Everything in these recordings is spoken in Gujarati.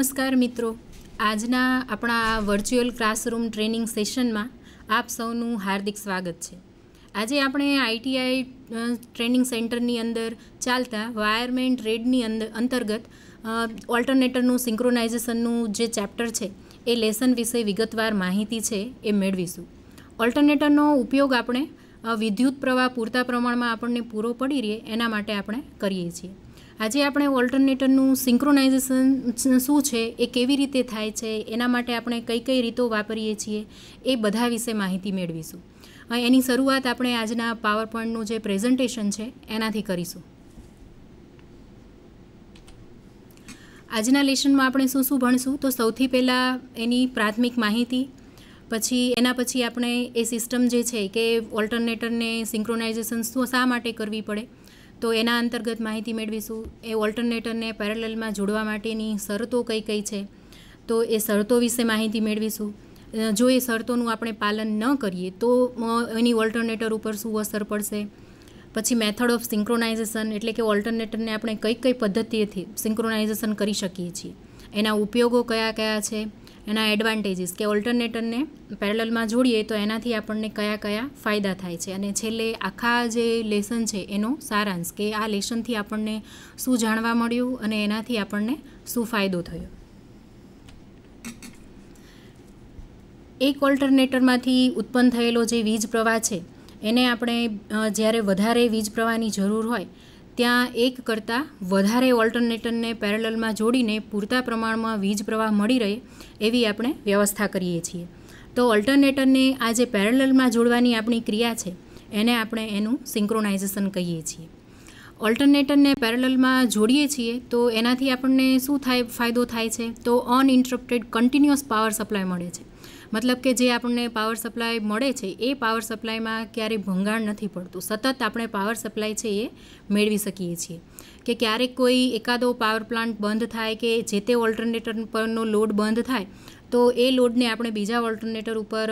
નમસ્કાર મિત્રો આજના આપણા વર્ચ્યુઅલ ક્લાસરૂમ ટ્રેનિંગ સેશનમાં આપ સૌનું હાર્દિક સ્વાગત છે આજે આપણે આઈટીઆઈ ટ્રેનિંગ સેન્ટરની અંદર ચાલતા વાયરમેન્ટ રેડની અંદર અંતર્ગત ઓલ્ટરનેટરનું સિંક્રોનાઇઝેશનનું જે ચેપ્ટર છે એ લેસન વિશે વિગતવાર માહિતી છે એ મેળવીશું ઓલ્ટરનેટરનો ઉપયોગ આપણે વિદ્યુત પ્રવાહ પૂરતા પ્રમાણમાં આપણને પૂરો પડી રહે એના માટે આપણે કરીએ છીએ આજે આપણે ઓલ્ટરનેટરનું સિંક્રોનાઇઝેશન શું છે એ કેવી રીતે થાય છે એના માટે આપણે કઈ કઈ રીતો વાપરીએ છીએ એ બધા વિશે માહિતી મેળવીશું એની શરૂઆત આપણે આજના પાવર પોઈન્ટનું જે પ્રેઝન્ટેશન છે એનાથી કરીશું આજના લેશનમાં આપણે શું શું ભણશું તો સૌથી પહેલાં એની પ્રાથમિક માહિતી પછી એના પછી આપણે એ સિસ્ટમ જે છે કે ઓલ્ટરનેટરને સિંક્રોનાઇઝેશન શું શા માટે કરવી પડે તો એના અંતર્ગત માહિતી મેળવીશું એ ઓલ્ટરનેટરને પેરેલલમાં જોડવા માટેની શરતો કઈ કઈ છે તો એ શરતો વિશે માહિતી મેળવીશું જો એ શરતોનું આપણે પાલન ન કરીએ તો એની ઓલ્ટરનેટર ઉપર શું અસર પડશે પછી મેથડ ઓફ સિંક્રોનાઇઝેશન એટલે કે ઓલ્ટરનેટરને આપણે કઈ કઈ પદ્ધતિએથી સિંક્રોનાઇઝેશન કરી શકીએ છીએ એના ઉપયોગો કયા કયા છે એના એડવાન્ટેજીસ કે ઓલ્ટરનેટરને પેરેલલમાં જોડીએ તો એનાથી આપણને કયા કયા ફાયદા થાય છે અને છેલ્લે આખા જે લેસન છે એનો સારાંશ કે આ લેસનથી આપણને શું જાણવા મળ્યું અને એનાથી આપણને શું ફાયદો થયો એક ઓલ્ટરનેટરમાંથી ઉત્પન્ન થયેલો જે વીજ પ્રવાહ છે એને આપણે જ્યારે વધારે વીજ પ્રવાહની જરૂર હોય ત્યાં એક કરતાં વધારે ઓલ્ટરનેટરને પેરેલલમાં જોડીને પૂરતા પ્રમાણમાં વીજ પ્રવાહ મળી રહે એવી આપણે વ્યવસ્થા કરીએ છીએ તો ઓલ્ટરનેટરને આ જે પેરેલલમાં જોડવાની આપણી ક્રિયા છે એને આપણે એનું સિંક્રોનાઇઝેશન કહીએ છીએ ઓલ્ટરનેટરને પેરેલલમાં જોડીએ છીએ તો એનાથી આપણને શું થાય ફાયદો થાય છે તો અનઇન્ટરપ્ટેડ કન્ટિન્યુઅસ પાવર સપ્લાય મળે છે મતલબ કે જે આપણને પાવર સપ્લાય મળે છે એ પાવર સપ્લાયમાં ક્યારેય ભંગાણ નથી પડતું સતત આપણે પાવર સપ્લાય છે એ મેળવી શકીએ છીએ કે ક્યારેક કોઈ એકાદો પાવર પ્લાન્ટ બંધ થાય કે જે તે ઓલ્ટરનેટર પરનો લોડ બંધ થાય તો એ લોડને આપણે બીજા ઓલ્ટરનેટર ઉપર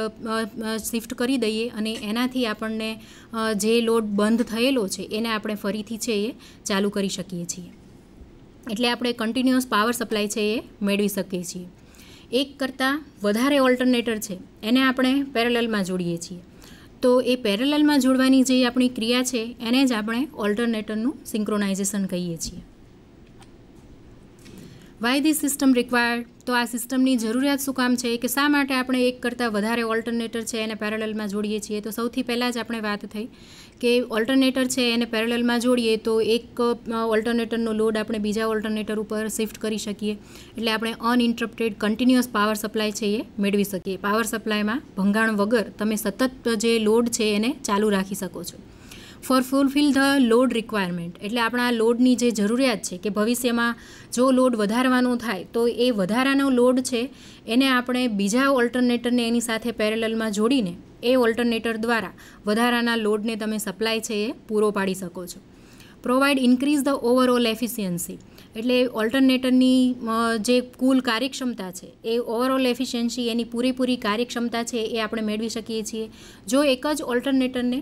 શિફ્ટ કરી દઈએ અને એનાથી આપણને જે લોડ બંધ થયેલો છે એને આપણે ફરીથી છે એ ચાલુ કરી શકીએ છીએ એટલે આપણે કન્ટિન્યુઅસ પાવર સપ્લાય છે એ મેળવી શકીએ છીએ એક કરતાં વધારે ઓલ્ટરનેટર છે એને આપણે પેરેલલમાં જોડીએ છીએ તો એ પેરેલલમાં જોડવાની જે આપણી ક્રિયા છે એને જ આપણે ઓલ્ટરનેટરનું સિંક્રોનાઇઝેશન કહીએ છીએ વાય ધી સિસ્ટમ રિક્વાયર્ડ તો આ સિસ્ટમની જરૂરિયાત શું કામ છે કે શા માટે આપણે એક કરતાં વધારે ઓલ્ટરનેટર છે એને પેરેલલમાં જોડીએ છીએ તો સૌથી પહેલાં જ આપણે વાત થઈ કે ઓલ્ટરનેટર છે એને પેરેલલમાં જોડીએ તો એક ઓલ્ટરનેટરનો લોડ આપણે બીજા ઓલ્ટરનેટર ઉપર શિફ્ટ કરી શકીએ એટલે આપણે અનઇન્ટરપ્ટેડ કન્ટિન્યુઅસ પાવર સપ્લાય છે એ મેળવી શકીએ પાવર સપ્લાયમાં ભંગાણ વગર તમે સતત જે લોડ છે એને ચાલુ રાખી શકો છો for fulfill the load requirement એટલે આપણા લોડની જે જરૂરિયાત છે કે ભવિષ્યમાં જો લોડ વધારવાનો થાય તો એ વધારાનો લોડ છે એને આપણે બીજા ઓલ્ટરનેટરને એની સાથે પેરેલલમાં જોડીને એ ઓલ્ટરનેટર દ્વારા વધારાના લોડને તમે સપ્લાય છે એ પૂરો પાડી શકો છો provide increase the overall efficiency એટલે ઓલ્ટરનેટરની જે કુલ કાર્યક્ષમતા છે એ ઓવરઓલ એફિશિયન્સી એની પૂરેપૂરી કાર્યક્ષમતા છે એ આપણે મેળવી શકીએ છીએ જો એક જ ઓલ્ટરનેટરને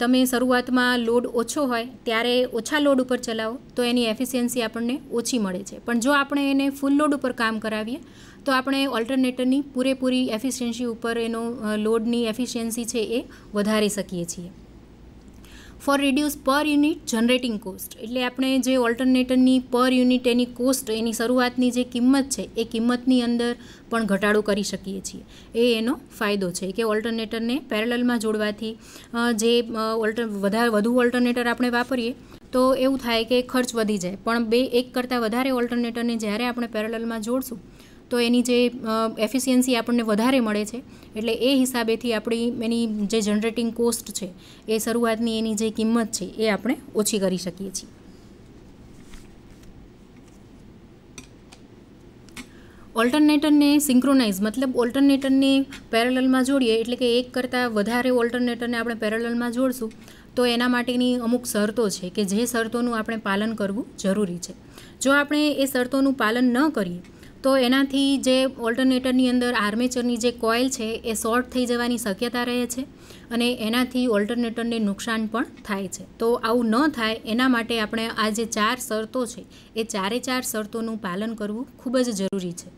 તમે શરૂઆતમાં લોડ ઓછો હોય ત્યારે ઓછા લોડ ઉપર ચલાવો તો એની એફિશિયન્સી આપણને ઓછી મળે છે પણ જો આપણે એને ફૂલ લોડ ઉપર કામ કરાવીએ તો આપણે ઓલ્ટરનેટરની પૂરેપૂરી એફિશિયન્સી ઉપર એનો લોડની એફિશિયન્સી છે એ વધારી શકીએ છીએ for reduce per unit generating cost એટલે આપણે જે ઓલ્ટરનેટરની પર યુનિટ એની કોસ્ટ એની શરૂઆતની જે કિંમત છે એ કિંમતની અંદર પણ ઘટાડો કરી શકીએ છીએ એ એનો ફાયદો છે કે ઓલ્ટરનેટરને પેરેલલમાં જોડવાથી જે ઓલ્ટર વધારે વધુ ઓલ્ટરનેટર આપણે વાપરીએ તો એવું થાય કે ખર્ચ વધી જાય પણ બે એક કરતાં વધારે ઓલ્ટરનેટરને જ્યારે આપણે પેરેલલમાં જોડશું તો એની જે એફિશિયન્સી આપણને વધારે મળે છે એટલે એ હિસાબેથી આપણી એની જે જનરેટિંગ કોસ્ટ છે એ શરૂઆતની એની જે કિંમત છે એ આપણે ઓછી કરી શકીએ છીએ ઓલ્ટરનેટરને સિંક્રોનાઇઝ મતલબ ઓલ્ટરનેટરને પેરેલલમાં જોડીએ એટલે કે એક કરતાં વધારે ઓલ્ટરનેટરને આપણે પેરેલલમાં જોડશું તો એના માટેની અમુક શરતો છે કે જે શરતોનું આપણે પાલન કરવું જરૂરી છે જો આપણે એ શરતોનું પાલન ન કરીએ તો એનાથી જે ઓલ્ટરનેટરની અંદર આર્મેચરની જે કોઇલ છે એ શોર્ટ થઈ જવાની શક્યતા રહે છે અને એનાથી ઓલ્ટરનેટરને નુકસાન પણ થાય છે તો આવું ન થાય એના માટે આપણે આ જે ચાર શરતો છે એ ચારે ચાર શરતોનું પાલન કરવું ખૂબ જ જરૂરી છે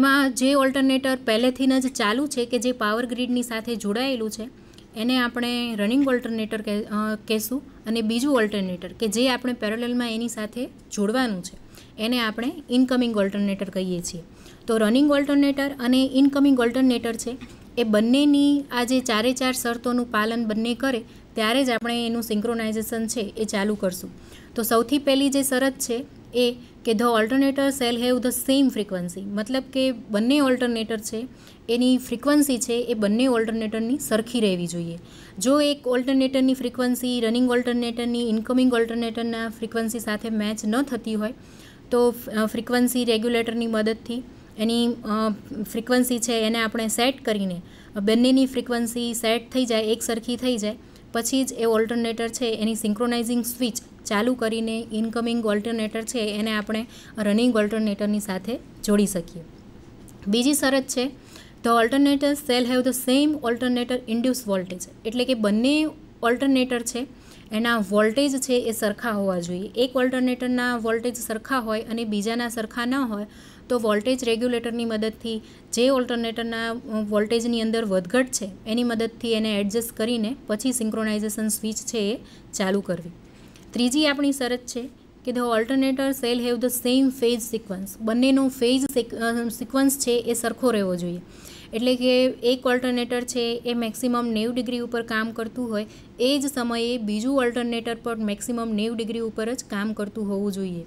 એમાં જે ઓલ્ટરનેટર પહેલેથી જ ચાલુ છે કે જે પાવર ગ્રીડની સાથે જોડાયેલું છે એને આપણે રનિંગ ઓલ્ટરનેટર કહેશું અને બીજું ઓલ્ટરનેટર કે જે આપણે પેરેલલમાં એની સાથે જોડવાનું છે એને આપણે ઇનકમિંગ ઓલ્ટરનેટર કહીએ છીએ તો રનિંગ ઓલ્ટરનેટર અને ઇનકમિંગ ઓલ્ટરનેટર છે એ બંનેની આ જે ચારે ચાર શરતોનું પાલન બંને કરે ત્યારે જ આપણે એનું સિંક્રોનાઇઝેશન છે એ ચાલુ કરશું તો સૌથી પહેલી જે શરત છે એ કે the alternator shall have the same frequency મતલબ કે બંને ઓલ્ટરનેટર છે એની ફ્રિકવન્સી છે એ બંને ઓલ્ટરનેટરની સરખી રહેવી જોઈએ જો એક ઓલ્ટરનેટરની ફ્રિકવન્સી રનિંગ ઓલ્ટરનેટરની ઇન્કમિંગ ઓલ્ટરનેટરના ફ્રિકવન્સી સાથે મેચ ન થતી હોય તો ફ્રિકવન્સી રેગ્યુલેટરની મદદથી એની ફ્રિકવન્સી છે એને આપણે સેટ કરીને બંનેની ફ્રિકવન્સી સેટ થઈ જાય એક સરખી થઈ જાય પછી જ એ ઓલ્ટરનેટર છે એની સિંક્રોનાઇઝિંગ સ્વિચ ચાલુ કરીને ઇનકમિંગ ઓલ્ટરનેટર છે એને આપણે રનિંગ ઓલ્ટરનેટરની સાથે જોડી શકીએ બીજી શરત છે the alternator shall have the same alternator induce voltage એટલે કે બંને ઓલ્ટરનેટર છે એના વોલ્ટેજ છે એ સરખા હોવા જોઈએ એક ઓલ્ટરનેટરના વોલ્ટેજ સરખા હોય અને બીજાના સરખા ન હોય તો વોલ્ટેજ રેગ્યુલેટરની મદદથી જે ઓલ્ટરનેટરના વોલ્ટેજની અંદર વધઘટ છે એની મદદથી એને એડજસ્ટ કરીને પછી સિંક્રોનાઇઝેશન સ્વિચ છે એ ચાલુ કરવી ત્રીજી આપણી શરત છે કે the alternator shall have the same phase sequence બંનેનો ફેઝ સિક્વન્સ છે એ સરખો રહેવો જોઈએ એટલે કે એક ઓલ્ટરનેટર છે એ મેક્સિમમ નેવ ડિગ્રી ઉપર કામ કરતું હોય એ જ સમયે બીજું ઓલ્ટરનેટર પણ મેક્સિમમ નેવ ડિગ્રી ઉપર જ કામ કરતું હોવું જોઈએ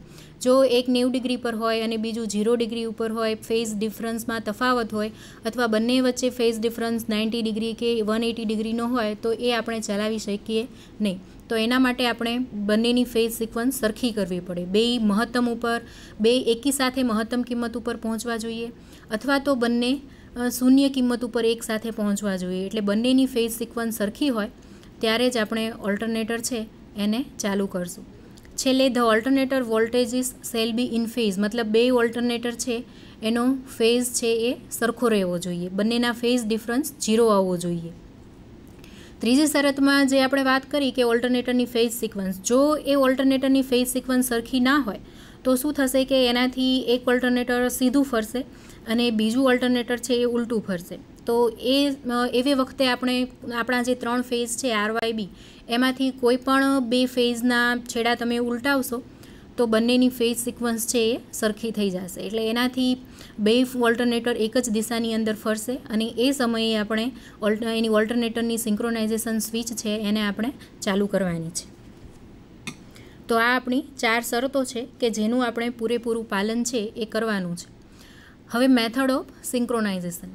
જો એક નેવું ડિગ્રી પર હોય અને બીજું ઝીરો ડિગ્રી ઉપર હોય ફેઝ ડિફરન્સમાં તફાવત હોય અથવા બંને વચ્ચે ફેઝ ડિફરન્સ નાઇન્ટી ડિગ્રી કે વન એટી ડિગ્રીનો હોય તો એ આપણે ચલાવી શકીએ નહીં તો એના માટે આપણે બંનેની ફેઝ સિક્વન્સ સરખી કરવી પડે બે મહત્તમ ઉપર બે એકી સાથે મહત્તમ કિંમત ઉપર પહોંચવા જોઈએ અથવા તો બંને શૂન્ય કિંમત ઉપર એકસાથે પહોંચવા જોઈએ એટલે બંનેની ફેઝ સિક્વન્સ સરખી હોય ત્યારે જ આપણે ઓલ્ટરનેટર છે એને ચાલુ કરશું છેલ્લે the alternator voltages shall be in phase મતલબ બે ઓલ્ટરનેટર છે એનો ફેઝ છે એ સરખો રહેવો જોઈએ બંનેના ફેઝ ડિફરન્સ ઝીરો આવવો જોઈએ ત્રીજી શરતમાં જે આપણે વાત કરી કે ઓલ્ટરનેટરની ફેઝ સિક્વન્સ જો એ ઓલ્ટરનેટરની ફેઝ સિક્વન્સ સરખી ના હોય તો શું થશે કે એનાથી એક ઓલ્ટરનેટર સીધું ફરશે અને બીજું ઓલ્ટરનેટર છે એ ઉલટું ફરશે તો એ એવી વખતે આપણે આપણા જે ત્રણ ફેઝ છે આરવાયબી એમાંથી કોઈ પણ બે ફેઝના છેડા તમે ઉલટાવશો તો બંનેની ફેઝ સિક્વન્સ છે એ સરખી થઈ જશે એટલે એનાથી બે ઓલ્ટરનેટર એક જ દિશાની અંદર ફરશે અને એ સમયે આપણે એની ઓલ્ટરનેટરની સિંક્રોનાઇઝેશન સ્વિચ છે એને આપણે ચાલુ કરવાની છે તો આ આપણી ચાર શરતો છે કે જેનું આપણે પૂરેપૂરું પાલન છે એ કરવાનું છે હવે મેથડ ઓફ સિંક્રોનાઇઝેશન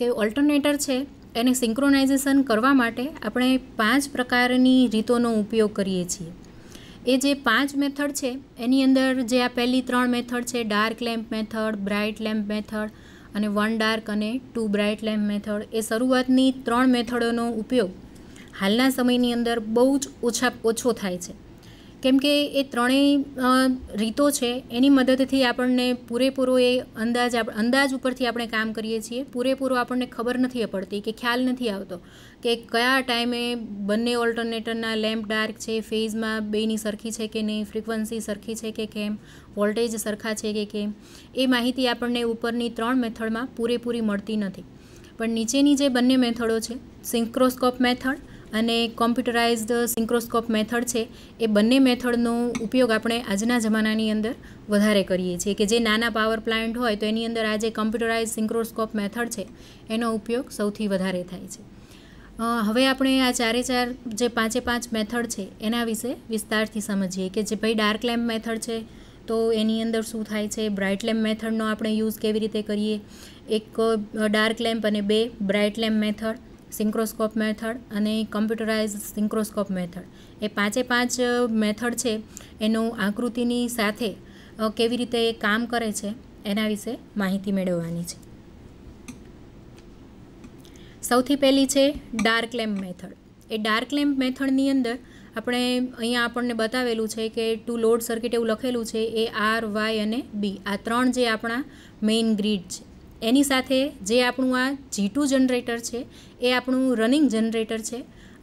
કે ઓલ્ટરનેટર છે એને સિંક્રોનાઇઝેશન કરવા માટે આપણે પાંચ પ્રકારની રીતોનો ઉપયોગ કરીએ છીએ એ જે પાંચ મેથડ છે એની અંદર જે આ પહેલી ત્રણ મેથડ છે dark lamp method bright lamp method અને વન ડાર્ક અને ટુ બ્રાઇટ લેમ્પ મેથડ એ શરૂઆતની ત્રણ મેથડોનો ઉપયોગ હાલના સમયની અંદર બહુ જ ઓછા ઓછો થાય છે કેમ કે એ ત્રણેય રીતો છે એની મદદથી આપણને પૂરેપૂરો એ અંદાજ અંદાજ ઉપરથી આપણે કામ કરીએ છીએ પૂરેપૂરો આપણને ખબર નથી પડતી કે ખ્યાલ નથી આવતો કે કયા ટાઈમે બંને ઓલ્ટરનેટરના લેમ્પ ડાર્ક છે ફેઝમાં બેની સરખી છે કે નહીં ફ્રીક્વન્સી સરખી છે કે કેમ વોલ્ટેજ સરખા છે કે કેમ એ માહિતી આપણને ઉપરની ત્રણ મેથડમાં પૂરેપૂરી મળતી નથી પણ નીચેની જે બંને મેથડો છે સિન્ક્રોસ્કોપ મેથડ અને કોમ્પ્યુટરાઇઝ્ડ સિન્ક્રોસ્કોપ મેથડ છે એ બંને મેથડનો ઉપયોગ આપણે આજના જમાનાની અંદર વધારે કરીએ છીએ કે જે નાના પાવર પ્લાન્ટ હોય તો એની અંદર આ જે કોમ્પ્યુટરાઇઝ સિન્ક્રોસ્કોપ મેથડ છે એનો ઉપયોગ સૌથી વધારે થાય છે હવે આપણે આ ચારે ચાર જે પાંચે પાંચ મેથડ છે એના વિશે વિસ્તારથી સમજીએ કે જે ભાઈ ડાર્ક લેમ્પ મેથડ છે તો એની અંદર શું થાય છે બ્રાઇટ લેમ્પ મેથડનો આપણે યુઝ કેવી રીતે કરીએ એક ડાર્ક લેમ્પ અને બે bright lamp method synchroscope method અને કમ્પ્યુટરાઇઝ સિન્ક્રોસ્કોપ મેથડ એ પાંચે પાંચ મેથડ છે એનું આકૃતિની સાથે કેવી રીતે એ કામ કરે છે એના વિશે માહિતી મેળવવાની છે સૌથી પહેલી છે ડાર્ક લેમ્પ મેથડ એ ડાર્ક લેમ્પ મેથડની અંદર આપણે અહીંયા આપણને બતાવેલું છે કે ટુ લોડ સર્કિટ એવું લખેલું છે એ આર વાય અને બી આ ત્રણ જે આપણા મેઇન ગ્રીડ છે એની સાથે જે આપણું આ જીટુ જનરેટર છે એ આપણું રનિંગ જનરેટર છે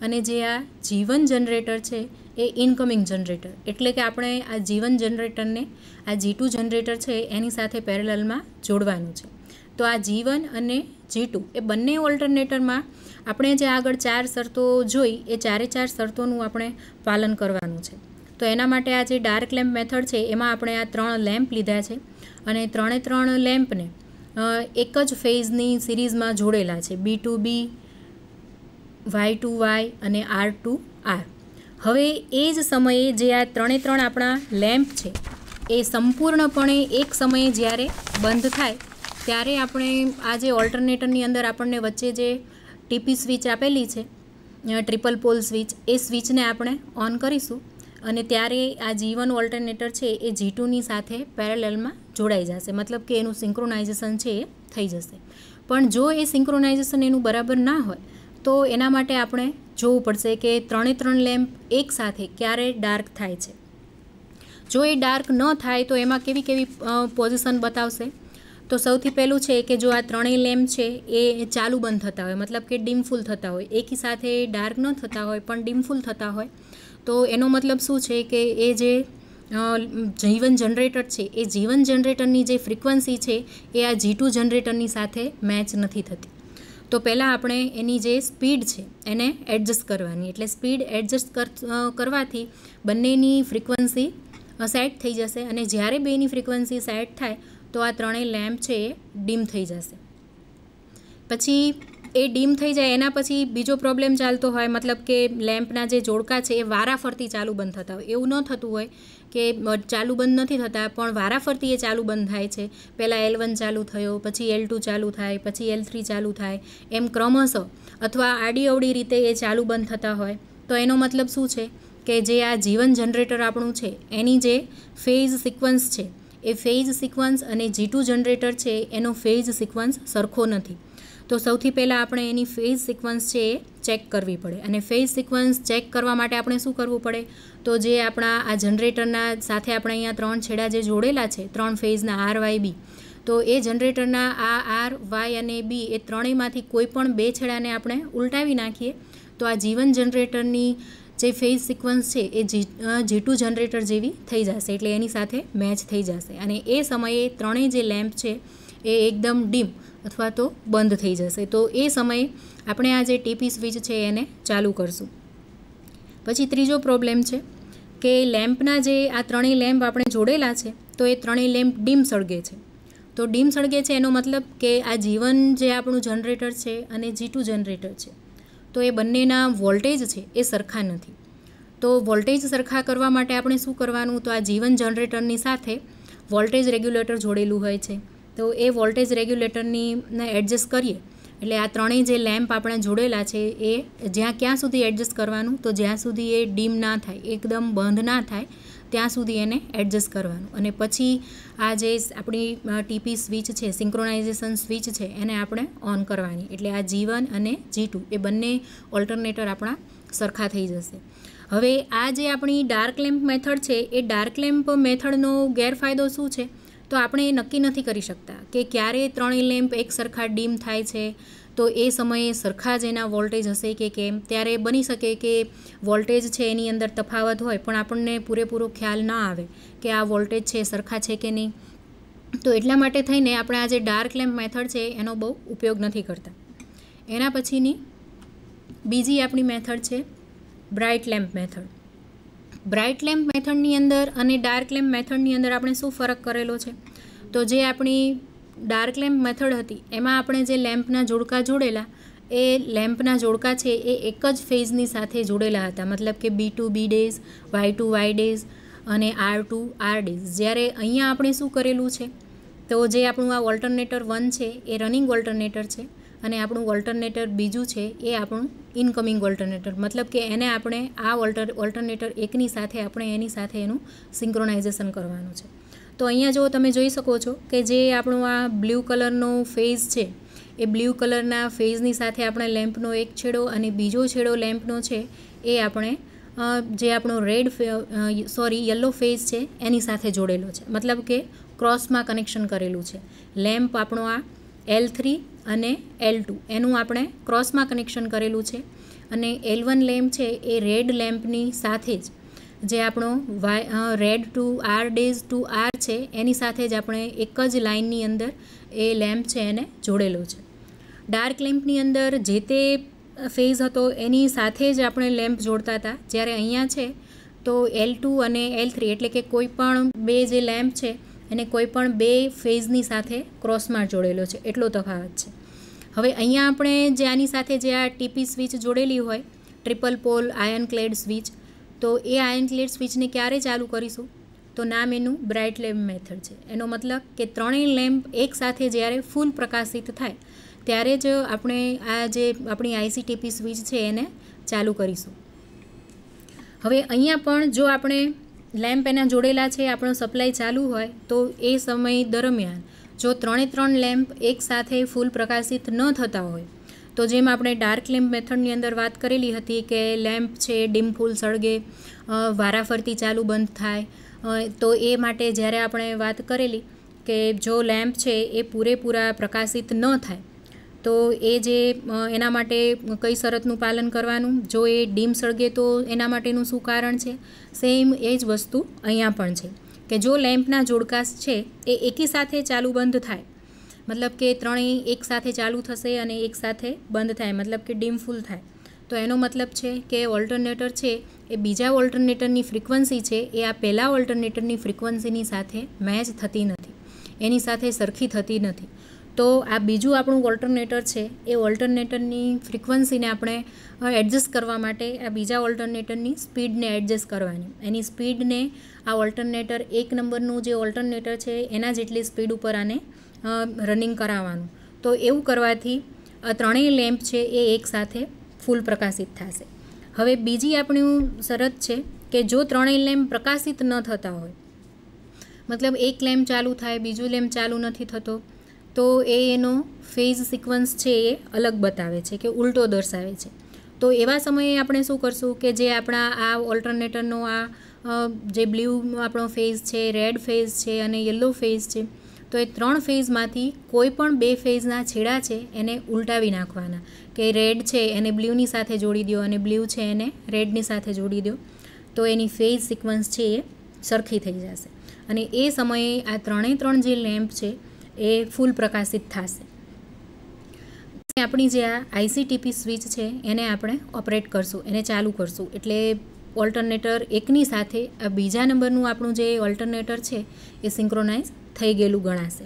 અને જે આ જીવન જનરેટર છે એ ઇનકમિંગ જનરેટર એટલે કે આપણે આ જીવન જનરેટરને આ જી જનરેટર છે એની સાથે પેરેલલમાં જોડવાનું છે તો આ જીવન અને જી એ બંને ઓલ્ટરનેટરમાં આપણે જે આગળ ચાર શરતો જોઈ એ ચારે ચાર શરતોનું આપણે પાલન કરવાનું છે તો એના માટે આ જે ડાર્ક લેમ્પ મેથડ છે એમાં આપણે આ ત્રણ લેમ્પ લીધા છે અને ત્રણે ત્રણ લેમ્પને એક જ ફેઝની સિરીઝમાં જોડેલા છે B two B Y two Y અને આર ટુ આર હવે એ જ સમયે જે આ ત્રણે ત્રણ આપણા લેમ્પ છે એ સંપૂર્ણપણે એક સમયે જ્યારે બંધ થાય ત્યારે આપણે આ જે ઓલ્ટરનેટરની અંદર આપણને વચ્ચે જે ટીપી સ્વિચ આપેલી છે ટ્રિપલ પોલ સ્વિચ એ સ્વિચને આપણે ઓન કરીશું અને ત્યારે આ જીવન ઓલ્ટરનેટર છે એ જી ટુની સાથે પેરેલલમાં જોડાઈ જશે મતલબ કે એનું સિંક્રોનાઇઝેશન છે એ થઈ જશે પણ જો એ સિંક્રોનાઇઝેશન એનું બરાબર ના હોય તો એના માટે આપણે જોવું પડશે કે ત્રણે ત્રણ લેમ્પ એકસાથે ક્યારે ડાર્ક થાય છે જો એ ડાર્ક ન થાય તો એમાં કેવી કેવી પોઝિશન બતાવશે તો સૌથી પહેલું છે કે જો આ ત્રણેય લેમ્પ છે એ ચાલુ બંધ થતા હોય મતલબ કે ડીમફૂલ થતા હોય એકી સાથે ડાર્ક ન થતા હોય પણ ડીમફૂલ થતા હોય તો એનો મતલબ શું છે કે એ જે જીવન જનરેટર છે એ જીવન જનરેટરની જે ફ્રિકવન્સી છે એ આ જીટુ જનરેટરની સાથે મેચ નથી થતી તો પહેલાં આપણે એની જે સ્પીડ છે એને એડજસ્ટ કરવાની એટલે સ્પીડ એડજસ્ટ કરવાથી બંનેની ફ્રિકવન્સી સેટ થઈ જશે અને જ્યારે બેની ફ્રિકવન્સી સેટ થાય તો આ ત્રણેય લેમ્પ છે એ ડીમ થઈ જશે પછી એ ડીમ થઈ જાય એના પછી બીજો પ્રોબ્લેમ ચાલતો હોય મતલબ કે લેમ્પના જે જોડકા છે એ વારા ફરતી ચાલુ બંધ થતા હોય એવું ન થતું હોય કે ચાલુ બંધ નથી થતા પણ વારાફરતી એ ચાલુ બંધ થાય છે પહેલાં એલ વન ચાલુ થયો પછી એલ ટુ ચાલુ થાય પછી એલ થ્રી ચાલુ થાય એમ ક્રમશઃ અથવા આડી અવડી રીતે એ ચાલુ બંધ થતા હોય તો એનો મતલબ શું છે કે જે આ જીવન જનરેટર આપણું છે એની જે ફેઝ સિક્વન્સ છે એ ફેઝ સિક્વન્સ અને જી ટુ જનરેટર છે એનો ફેઝ સિક્વન્સ સરખો નથી તો સૌથી પહેલાં આપણે એની ફેઝ સિક્વન્સ છે એ ચેક કરવી પડે અને ફેઝ સિક્વન્સ ચેક કરવા માટે આપણે શું કરવું પડે તો જે આપણા આ જનરેટરના સાથે આપણે અહીંયા ત્રણ છેડા જે જોડેલા છે ત્રણ ફેઝના આર વાય બી તો એ જનરેટરના આ આર વાય અને બી એ ત્રણેયમાંથી કોઈ પણ બે છેડાને આપણે ઉલટાવી નાખીએ તો આ જીવન જનરેટરની જે ફેઝ સિક્વન્સ છે એ જી ટુ જનરેટર જેવી થઈ જશે એટલે એની સાથે મેચ થઈ જશે અને એ સમયે ત્રણેય જે લેમ્પ છે એ એકદમ ડીમ અથવા તો બંધ થઈ જશે તો એ સમયે આપણે આ જે ટીપી સ્વિચ છે એને ચાલુ કરશું પછી ત્રીજો પ્રોબ્લેમ છે કે લેમ્પના જે આ ત્રણેય લેમ્પ આપણે જોડેલા છે તો એ ત્રણેય લેમ્પ ડીમ સળગે છે તો ડીમ સળગે છે એનો મતલબ કે આ જીવન જે આપણું જનરેટર છે અને જી જનરેટર છે તો એ બંનેના વોલ્ટેજ છે એ સરખા નથી તો વોલ્ટેજ સરખા કરવા માટે આપણે શું કરવાનું તો આ જીવન જનરેટરની સાથે વોલ્ટેજ રેગ્યુલેટર જોડેલું હોય છે તો એ વોલ્ટેજ રેગ્યુલેટરની એડજસ્ટ કરીએ એટલે આ ત્રણેય જે લેમ્પ આપણે જોડેલા છે એ જ્યાં ક્યાં સુધી એડજસ્ટ કરવાનું તો જ્યાં સુધી એ ડીમ ના થાય એકદમ બંધ ના થાય ત્યાં સુધી એને એડજસ્ટ કરવાનું અને પછી આ જે આપણી ટીપી સ્વિચ છે સિંક્રોનાઇઝેશન સ્વિચ છે એને આપણે ઓન કરવાની એટલે આ જી વન અને જી ટુ એ બંને ઓલ્ટરનેટર આપણા સરખા થઈ જશે હવે આ જે આપણી ડાર્ક લેમ્પ મેથડ છે એ ડાર્ક લેમ્પ મેથડનો ગેરફાયદો શું છે તો આપણે એ નક્કી નથી કરી શકતા કે ક્યારે ત્રણેય લેમ્પ એક સરખા ડીમ થાય છે તો એ સમયે સરખા જ એના વોલ્ટેજ હશે કે કેમ ત્યારે બની શકે કે વોલ્ટેજ છે એની અંદર તફાવત હોય પણ આપણને પૂરેપૂરો ખ્યાલ ના આવે કે આ વોલ્ટેજ છે સરખા છે કે નહીં તો એટલા માટે થઈને આપણે આ જે ડાર્ક લેમ્પ મેથડ છે એનો બહુ ઉપયોગ નથી કરતા એના પછીની બીજી આપણી મેથડ છે bright lamp method bright lamp મેથડની અંદર અને ડાર્ક લેમ્પ મેથડની અંદર આપણે શું ફરક કરેલો છે તો જે આપણી ડાર્ક લેમ્પ મેથડ હતી એમાં આપણે જે લેમ્પના જોડકા જોડેલા એ લેમ્પના જોડકા છે એ એક જ ફેઝની સાથે જોડેલા હતા મતલબ કે B two B dash Y two Y dash અને આર ટુ આર ડેઝ જ્યારે અહીંયા આપણે શું કરેલું છે તો જે આપણું આ ઓલ્ટરનેટર વન છે એ રનિંગ ઓલ્ટરનેટર છે અને આપણું ઓલ્ટરનેટર બીજું છે એ આપણું ઇનકમિંગ ઓલ્ટરનેટર મતલબ કે એને આપણે આ ઓલ્ટર ઓલ્ટરનેટર એકની સાથે આપણે એની સાથે એનું સિંક્રોનાઇઝેશન કરવાનું છે તો અહીંયા જો તમે જોઈ શકો છો કે જે આપણું આ બ્લુ કલરનો ફેઝ છે એ બ્લુ કલરના ફેઝની સાથે આપણે લેમ્પનો એક છેડો અને બીજો છેડો લેમ્પનો છે એ આપણે જે આપણો રેડ સોરી યલો ફેઝ છે એની સાથે જોડેલો છે મતલબ કે ક્રોસમાં કનેક્શન કરેલું છે લેમ્પ આપણો આ એલ થ્રી અને એલ ટુ એનું આપણે ક્રોસમાં કનેક્શન કરેલું છે અને એલ વન લેમ્પ છે એ રેડ લેમ્પની સાથે જ જે આપણો Y red two R dash two R છે એની સાથે જ આપણે એક જ લાઇનની અંદર એ લેમ્પ છે એને જોડેલો છે ડાર્ક લેમ્પની અંદર જે તે ફેઝ હતો એની સાથે જ આપણે લેમ્પ જોડતા હતા જ્યારે અહીંયા છે તો એલ ટુ અને એલ થ્રી એટલે કે કોઈ પણ બે જે લેમ્પ છે અને કોઈપણ બે ફેઝની સાથે ક્રોસમાં જોડેલો છે એટલો તફાવત છે હવે અહીંયા આપણે જે આની સાથે જે આ ટીપી સ્વિચ જોડેલી હોય triple pole iron clad switch તો એ આયન ક્લેડ સ્વિચને ક્યારે ચાલુ કરીશું તો નામ એનું બ્રાઇટ લેમ્પ મેથડ છે એનો મતલબ કે ત્રણેય લેમ્પ એકસાથે જ્યારે ફૂલ પ્રકાશિત થાય ત્યારે જ આપણે આ જે આપણી આઈસીટીપી સ્વિચ છે એને ચાલુ કરીશું હવે અહીંયા પણ જો આપણે લેમ્પ એના જોડેલા છે આપણો સપ્લાય ચાલુ હોય તો એ સમય દરમિયાન જો ત્રણે ત્રણ લેમ્પ એકસાથે ફૂલ પ્રકાશિત ન થતા હોય તો જેમ આપણે ડાર્ક લેમ્પ મેથડની અંદર વાત કરેલી હતી કે લેમ્પ છે ડીમ ફૂલ સળગે વારાફરતી ચાલુ બંધ થાય તો એ માટે જ્યારે આપણે વાત કરેલી કે જો લેમ્પ છે એ પૂરેપૂરા પ્રકાશિત ન થાય તો એ જે એના માટે કઈ શરતનું પાલન કરવાનું જો એ ડીમ સળગે તો એના માટેનું શું કારણ છે સેમ એ જ વસ્તુ અહીંયા પણ છે કે જો લેમ્પના જોડકાશ છે એ એકી સાથે ચાલુ બંધ થાય મતલબ કે ત્રણેય એક સાથે ચાલુ થશે અને એક સાથે બંધ થાય મતલબ કે ડીમ ફૂલ થાય તો એનો મતલબ છે કે ઓલ્ટરનેટર છે એ બીજા ઓલ્ટરનેટરની ફ્રિકવન્સી છે એ આ પહેલાં ઓલ્ટરનેટરની ફ્રિકવન્સીની સાથે મેચ થતી નથી એની સાથે સરખી થતી નથી તો આ બીજું આપણું ઓલ્ટરનેટર છે એ ઓલ્ટરનેટરની ફ્રિકવન્સીને આપણે એડજસ્ટ કરવા માટે આ બીજા ઓલ્ટરનેટરની સ્પીડને એડજસ્ટ કરવાની એની સ્પીડને આ ઓલ્ટરનેટર એક નંબરનું જે ઓલ્ટરનેટર છે એના જેટલી સ્પીડ ઉપર આને રનિંગ કરાવવાનું તો એવું કરવાથી ત્રણેય લેમ્પ છે એ એકસાથે ફૂલ પ્રકાશિત થશે હવે બીજી આપણી શરત છે કે જો ત્રણેય લેમ્પ પ્રકાશિત ન થતા હોય મતલબ એક લેમ્પ ચાલુ થાય બીજું લેમ્પ ચાલુ નથી થતો તો એ એનો ફેઝ સિક્વન્સ છે એ અલગ બતાવે છે કે ઉલટો દર્શાવે છે તો એવા સમયે આપણે શું કરશું કે જે આપણા આ ઓલ્ટરનેટરનો આ જે બ્લુ આપણો ફેઝ છે રેડ ફેઝ છે અને યલો ફેઝ છે તો એ ત્રણ ફેઝમાંથી કોઈ પણ બે ફેઝના છેડા છે એને ઉલટાવી નાખવાના કે રેડ છે એને બ્લ્યુની સાથે જોડી દો અને બ્લુ છે એને રેડની સાથે જોડી દો તો એની ફેઝ સિક્વન્સ છે એ સરખી થઈ જશે અને એ સમયે આ ત્રણે ત્રણ જે લેમ્પ છે એ ફૂલ પ્રકાશિત થશે આપણી જે આ આઈસીટીપી સ્વિચ છે એને આપણે ઓપરેટ કરશું એને ચાલુ કરશું એટલે ઓલ્ટરનેટર એકની સાથે આ બીજા નંબરનું આપણું જે ઓલ્ટરનેટર છે એ સિંક્રોનાઇઝ થઈ ગયેલું ગણાશે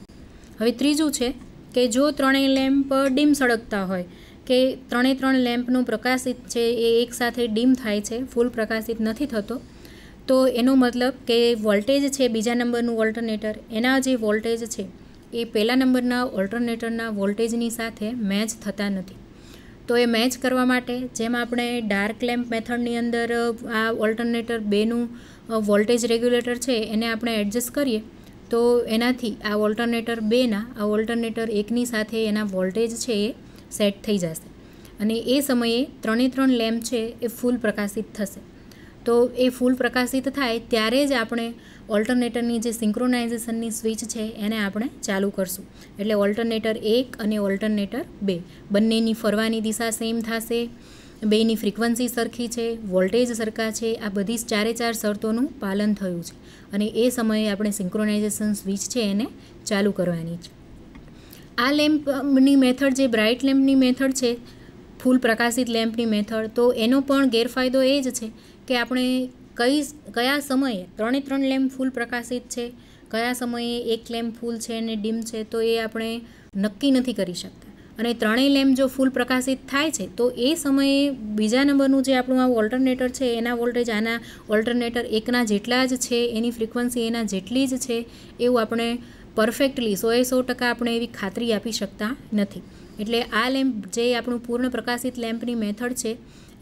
હવે ત્રીજું છે કે જો ત્રણેય લેમ્પ ડીમ સળગતા હોય કે ત્રણે ત્રણ લેમ્પનું પ્રકાશિત છે એ એક સાથે ડીમ થાય છે ફૂલ પ્રકાશિત નથી થતો તો એનો મતલબ કે વોલ્ટેજ છે બીજા નંબરનું ઓલ્ટરનેટર એના જે વોલ્ટેજ છે એ પહેલા નંબરના ઓલ્ટરનેટરના વોલ્ટેજની સાથે મેચ થતા નથી તો એ મેચ કરવા માટે જેમ આપણે ડાર્ક લેમ્પ મેથડની અંદર આ ઓલ્ટરનેટર બેનું વોલ્ટેજ રેગ્યુલેટર છે એને આપણે એડજસ્ટ કરીએ તો એનાથી આ ઓલ્ટરનેટર બેના આ ઓલ્ટરનેટર એકની સાથે એના વોલ્ટેજ છે એ સેટ થઈ જશે અને એ સમયે ત્રણે ત્રણ લેમ્પ છે એ ફૂલ પ્રકાશિત થશે તો એ ફૂલ પ્રકાશિત થાય ત્યારે જ આપણે ઓલ્ટરનેટરની જે સિંક્રોનાઇઝેશનની સ્વિચ છે એને આપણે ચાલુ કરશું એટલે ઓલ્ટરનેટર એક અને ઓલ્ટરનેટર બે બંનેની ફરવાની દિશા સેમ થશે બેની ફ્રિકવન્સી સરખી છે વોલ્ટેજ સરખા છે આ બધી જ ચારે ચાર શરતોનું પાલન થયું છે અને એ સમયે આપણે સિંક્રોનાઇઝેશન સ્વિચ છે એને ચાલુ કરવાની છે આ લેમ્પની મેથડ જે બ્રાઇટ લેમ્પની મેથડ છે ફૂલ પ્રકાશિત લેમ્પની મેથડ તો એનો પણ ગેરફાયદો એ જ છે કે આપણે કઈ કયા સમયે ત્રણે ત્રણ લેમ્પ ફૂલ પ્રકાશિત છે કયા સમયે એક લેમ્પ ફૂલ છે અને ડીમ છે તો એ આપણે નક્કી નથી કરી શકતા અને ત્રણેય લેમ્પ જો ફૂલ પ્રકાશિત થાય છે તો એ સમયે બીજા નંબરનું જે આપણું આ ઓલ્ટરનેટર છે એના વોલ્ટેજ આના ઓલ્ટરનેટર એકના જેટલા જ છે એની ફ્રિકવન્સી એના જેટલી જ છે એવું આપણે પરફેક્ટલી સોએ સો ટકા આપણે એવી ખાતરી આપી શકતા નથી એટલે આ લેમ્પ જે આપણું પૂર્ણ પ્રકાશિત લેમ્પની મેથડ છે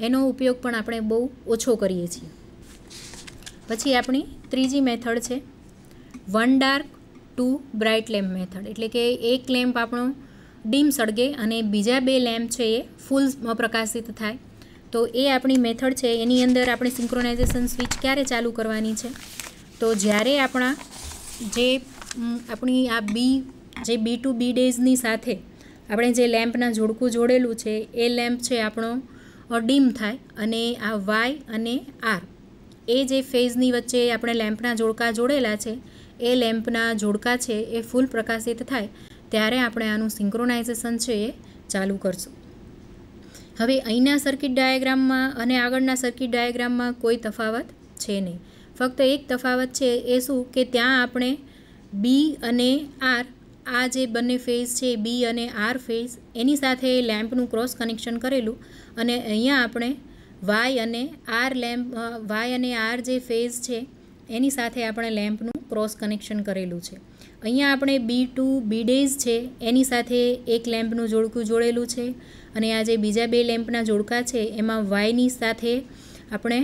એનો ઉપયોગ પણ આપણે બહુ ઓછો કરીએ છીએ પછી આપણી ત્રીજી મેથડ છે one dark two bright lamp method એટલે કે એક લેમ્પ આપણો ડીમ સળગે અને બીજા બે લેમ્પ છે એ ફૂલ પ્રકાશિત થાય તો એ આપણી મેથડ છે એની અંદર આપણે સિંક્રોનાઇઝેશન સ્વિચ ક્યારે ચાલુ કરવાની છે તો જ્યારે આપણા જે આપણી આ બી જે બી ટુ બી ડેઝની સાથે આપણે જે લેમ્પના જોડકું જોડેલું છે એ લેમ્પ છે આપણો ડીમ થાય અને આ વાય અને આર એ જે ફેઝની વચ્ચે આપણે લેમ્પના જોડકા જોડેલા છે એ લેમ્પના જોડકા છે એ ફૂલ પ્રકાશિત થાય ત્યારે આપણે આનું સિંક્રોનાઇઝેશન છે એ ચાલુ કરશું હવે અહીંના સર્કિટ ડાયાગ્રામમાં અને આગળના સર્કિટ ડાયાગ્રામમાં કોઈ તફાવત છે નહીં ફક્ત એક તફાવત છે એ શું કે ત્યાં આપણે બી અને આર આ જે બંને ફેઝ છે બી અને આર ફેઝ એની સાથે લેમ્પનું ક્રોસ કનેક્શન કરેલું અને અહીંયા આપણે વાય અને આર લેમ્પ વાય અને આર જે ફેઝ છે એની સાથે આપણે લેમ્પનું ક્રોસ કનેક્શન કરેલું છે અહીંયા આપણે બી ટુ બી ડેઝ છે એની સાથે એક લેમ્પનું જોડકું જોડેલું છે અને આ જે બીજા બે લેમ્પના જોડકા છે એમાં વાયની સાથે આપણે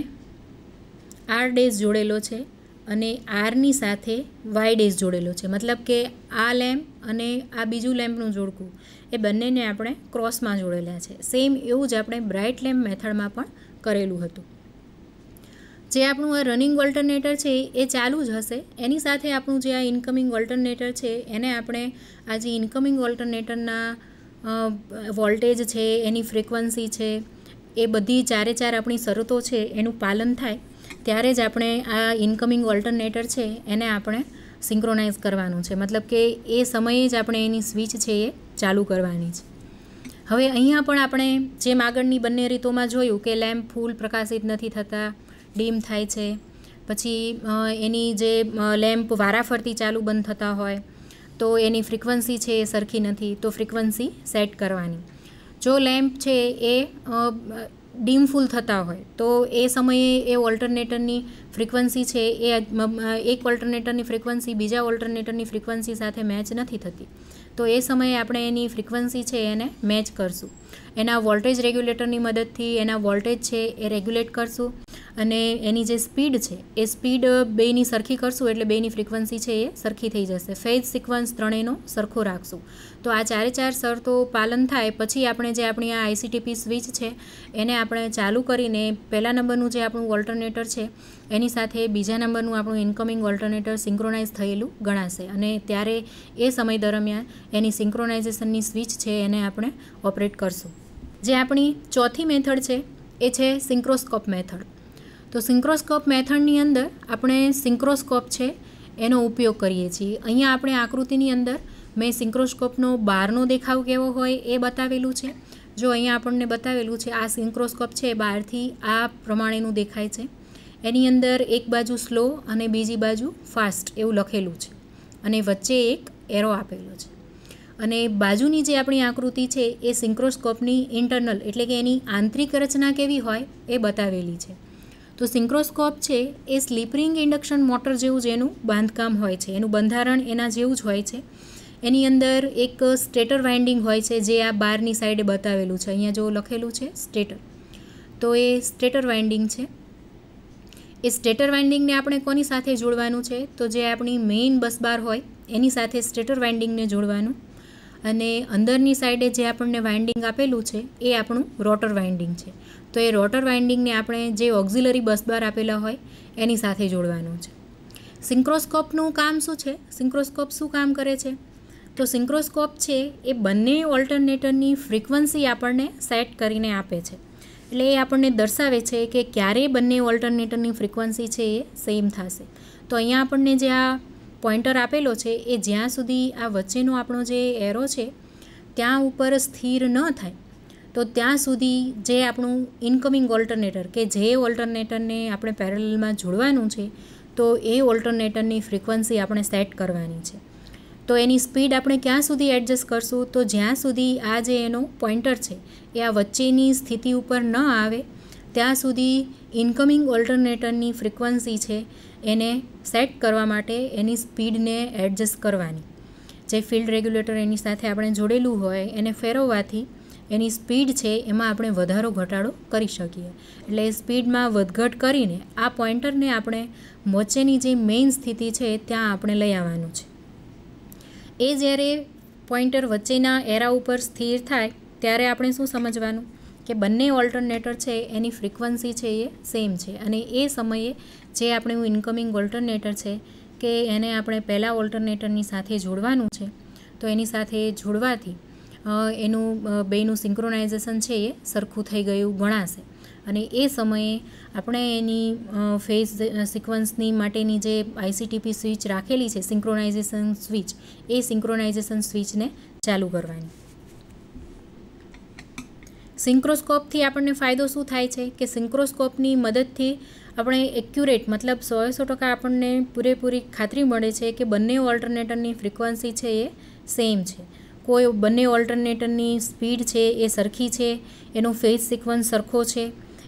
આર ડેઝ જોડેલો છે અને આરની સાથે વાય ડેઝ જોડેલો છે મતલબ કે આ લેમ્પ અને આ બીજું લેમ્પનું જોડકું એ બંનેને આપણે ક્રોસમાં જોડેલા છે સેમ એવું જ આપણે બ્રાઇટ લેમ્પ મેથડમાં પણ કરેલું હતું જે આપણું આ રનિંગ ઓલ્ટરનેટર છે એ ચાલુ જ હશે એની સાથે આપણું જે આ ઇન્કમિંગ ઓલ્ટરનેટર છે એને આપણે આ જે ઇન્કમિંગ ઓલ્ટરનેટરના વોલ્ટેજ છે એની ફ્રિકવન્સી છે એ બધી ચારે ચાર આપણી શરતો છે એનું પાલન થાય ત્યારે જ આપણે આ ઇન્કમિંગ ઓલ્ટરનેટર છે એને આપણે સિંક્રોનાઇઝ કરવાનું છે મતલબ કે એ સમયે જ આપણે એની સ્વિચ છે એ ચાલુ કરવાની છે હવે અહીંયા પણ આપણે જેમ આગળની બંને રીતોમાં જોયું કે લેમ્પ ફૂલ પ્રકાશિત નથી થતા ડીમ થાય છે પછી એની જે લેમ્પ વારાફરતી ચાલુ બંધ થતા હોય તો એની ફ્રિકવન્સી છે એ સરખી નથી તો ફ્રિકવન્સી સેટ કરવાની જો લેમ્પ છે એ ડીમફૂલ થતા હોય તો એ સમયે એ ઓલ્ટરનેટરની ફ્રિકવન્સી છે એ એક ઓલ્ટરનેટરની ફ્રિકવન્સી બીજા ઓલ્ટરનેટરની ફ્રિકવન્સી સાથે મેચ નથી થતી તો એ સમયે આપણે એની ફ્રિકવન્સી છે એને મેચ કરશું એના વોલ્ટેજ રેગ્યુલેટરની મદદથી એના વોલ્ટેજ છે એ રેગ્યુલેટ કરશું અને એની જે સ્પીડ છે એ સ્પીડ બેની સરખી કરશું એટલે બેની ફ્રિકવન્સી છે એ સરખી થઈ જશે ફેઝ સિક્વન્સ ત્રણેયનો સરખો રાખશું તો આ ચારે ચાર શરતો પાલન થાય પછી આપણે જે આપણી આ આઈસીટીપી સ્વિચ છે એને આપણે ચાલુ કરીને પહેલા નંબરનું જે આપણું ઓલ્ટરનેટર છે એની સાથે બીજા નંબરનું આપણું ઇન્કમિંગ ઓલ્ટરનેટર સિંક્રોનાઇઝ થયેલું ગણાશે અને ત્યારે એ સમય દરમિયાન એની સિંક્રોનાઇઝેશનની સ્વિચ છે એને આપણે ઓપરેટ કરશું જે આપણી ચોથી મેથડ છે એ છે સિંક્રોસ્કોપ મેથડ તો સિંક્રોસ્કોપ મેથડની અંદર આપણે સિંક્રોસ્કોપ છે એનો ઉપયોગ કરીએ છીએ અહીંયા આપણે આકૃતિની અંદર મેં સિન્ક્રોસ્કોપનો બહારનો દેખાવ કેવો હોય એ બતાવેલું છે જો અહીંયા આપણને બતાવેલું છે આ સિંક્રોસ્કોપ છે બહારથી આ પ્રમાણેનું દેખાય છે એની અંદર એક બાજુ સ્લો અને બીજી બાજુ ફાસ્ટ એવું લખેલું છે અને વચ્ચે એક એરો આપેલો છે અને બાજુની જે આપણી આકૃતિ છે એ સિન્ક્રોસ્કોપની ઇન્ટરનલ એટલે કે એની આંતરિક રચના કેવી હોય એ બતાવેલી છે તો સિંક્રોસ્કોપ છે એ સ્લીપરિંગ ઇન્ડક્શન મોટર જેવું જ એનું બાંધકામ હોય છે એનું બંધારણ એના જેવું જ હોય છે એની અંદર એક સ્ટેટર વાઇન્ડિંગ હોય છે જે આ બારની સાઈડે બતાવેલું છે અહીંયા જો લખેલું છે સ્ટેટર તો એ સ્ટેટર વાઇન્ડિંગ છે એ સ્ટેટર વાઇન્ડિંગને આપણે કોની સાથે જોડવાનું છે તો જે આપણી મેઇન બસ બાર હોય એની સાથે સ્ટેટર વાઇન્ડિંગને જોડવાનું અને અંદરની સાઈડે જે આપણને વાઇન્ડિંગ આપેલું છે એ આપણું રોટર વાઇન્ડિંગ છે તો એ રોટર વાઇન્ડિંગને આપણે જે ઓક્ઝિલરી બસ બસબાર આપેલા હોય એની સાથે જોડવાનું છે સિંક્રોસ્કોપનું કામ શું છે સિંક્રોસ્કોપ શું કામ કરે છે તો સિન્ક્રોસ્કોપ છે એ બંને ઓલ્ટરનેટરની ફ્રિકવન્સી આપણને સેટ કરીને આપે છે એટલે એ આપણને દર્શાવે છે કે ક્યારે બંને ઓલ્ટરનેટરની ફ્રિકવન્સી છે એ સેમ થશે તો અહીંયા આપણને જે આ પોઈન્ટર આપેલો છે એ જ્યાં સુધી આ વચ્ચેનો આપણો જે એરો છે ત્યાં ઉપર સ્થિર ન થાય તો ત્યાં સુધી જે આપણું ઇન્કમિંગ ઓલ્ટરનેટર કે જે ઓલ્ટરનેટરને આપણે પેરેલમાં જોડવાનું છે તો એ ઓલ્ટરનેટરની ફ્રિકવન્સી આપણે સેટ કરવાની છે તો એની સ્પીડ આપણે ક્યાં સુધી એડજસ્ટ કરશું તો જ્યાં સુધી આ જે એનો પોઈન્ટર છે એ આ વચ્ચેની સ્થિતિ ઉપર ન આવે ત્યાં સુધી ઇન્કમિંગ ઓલ્ટરનેટરની ફ્રિકવન્સી છે એને સેટ કરવા માટે એની સ્પીડને એડજસ્ટ કરવાની જે ફિલ્ડ રેગ્યુલેટર એની સાથે આપણે જોડેલું હોય એને ફેરવવાથી એની સ્પીડ છે એમાં આપણે વધારો ઘટાડો કરી શકીએ એટલે એ સ્પીડમાં વધઘટ કરીને આ પોઈન્ટરને આપણે વચ્ચેની જે મેઇન સ્થિતિ છે ત્યાં આપણે લઈ આવવાનું છે એ જ્યારે પોઇન્ટર વચ્ચેના એરા ઉપર સ્થિર થાય ત્યારે આપણે શું સમજવાનું કે બંને ઓલ્ટરનેટર છે એની ફ્રિકવન્સી છે એ સેમ છે અને એ સમયે જે આપણું ઇન્કમિંગ ઓલ્ટરનેટર છે કે એને આપણે પહેલાં ઓલ્ટરનેટરની સાથે જોડવાનું છે તો એની સાથે જોડવાથી એનું બેનું સિંક્રોનાઇઝેશન છે એ સરખું થઈ ગયું ગણાશે અને એ સમયે આપણે એની ફેઝ સિક્વન્સની માટેની જે આઈસીટીપી સ્વિચ રાખેલી છે સિંક્રોનાઇઝેશન સ્વિચ એ સિંક્રોનાઇઝેશન સ્વિચને ચાલુ કરવાની સિંક્રોસ્કોપથી આપણને ફાયદો શું થાય છે કે સિંક્રોસ્કોપની મદદથી આપણે એક્યુરેટ મતલબ સો સો ટકા આપણને પૂરેપૂરી ખાતરી મળે છે કે બંને ઓલ્ટરનેટરની ફ્રિકવન્સી છે એ સેમ છે કોઈ બંને ઓલ્ટરનેટરની સ્પીડ છે એ સરખી છે એનો ફેઝ સિક્વન્સ સરખો છે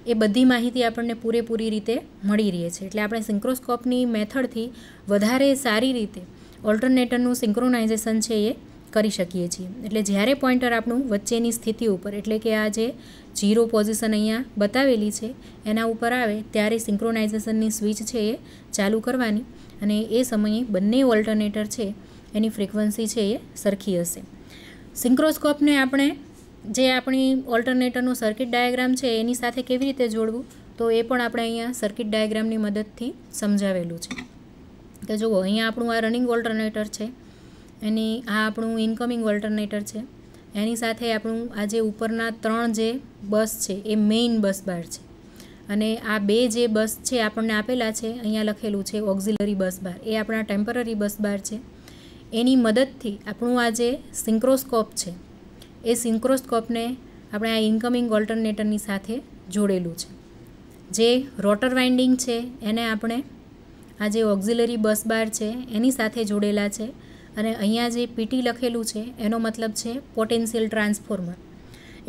એ બધી માહિતી આપણને પૂરેપૂરી રીતે મળી રહે છે એટલે આપણે સિન્ક્રોસ્કોપની મેથડથી વધારે સારી રીતે ઓલ્ટરનેટરનું સિન્ક્રોનાઇઝેશન છે એ કરી શકીએ છીએ એટલે જ્યારે પોઇન્ટર આપણું વચ્ચેની સ્થિતિ ઉપર એટલે કે આ જે જીરો પોઝિશન અહીંયા બતાવેલી છે એના ઉપર આવે ત્યારે સિન્ક્રોનાઇઝેશનની સ્વિચ છે એ ચાલુ કરવાની અને એ સમયે બંને ઓલ્ટરનેટર છે એની ફ્રિકવન્સી છે એ સરખી હશે સિન્ક્રોસ્કોપને આપણે જે આપણી ઓલ્ટરનેટરનું સર્કિટ ડાયાગ્રામ છે એની સાથે કેવી રીતે જોડવું તો એ પણ આપણે અહીંયા સર્કિટ ડાયાગ્રામની મદદથી સમજાવેલું છે તો જુઓ અહીંયા આપણું આ રનિંગ ઓલ્ટરનેટર છે એની આ આપણું ઇન્કમિંગ ઓલ્ટરનેટર છે એની સાથે આપણું આ જે ઉપરના ત્રણ જે બસ છે એ મેઇન બસ બાર છે અને આ બે જે બસ છે આપણને આપેલા છે અહીંયા લખેલું છે ઓક્ઝિલરી બસ બાર એ આપણા ટેમ્પરરી બસ બાર છે એની મદદથી આપણું આ જે સિંક્રોસ્કોપ છે એ સિન્ક્રોસ્કોપને આપણે આ ઇન્કમિંગ ઓલ્ટરનેટરની સાથે જોડેલું છે જે રોટર વાઇન્ડિંગ છે એને આપણે આ જે ઓક્ઝિલરી બસ બાર છે એની સાથે જોડેલા છે અને અહીંયા જે પીટી લખેલું છે એનો મતલબ છે પોટેન્શિયલ ટ્રાન્સફોર્મર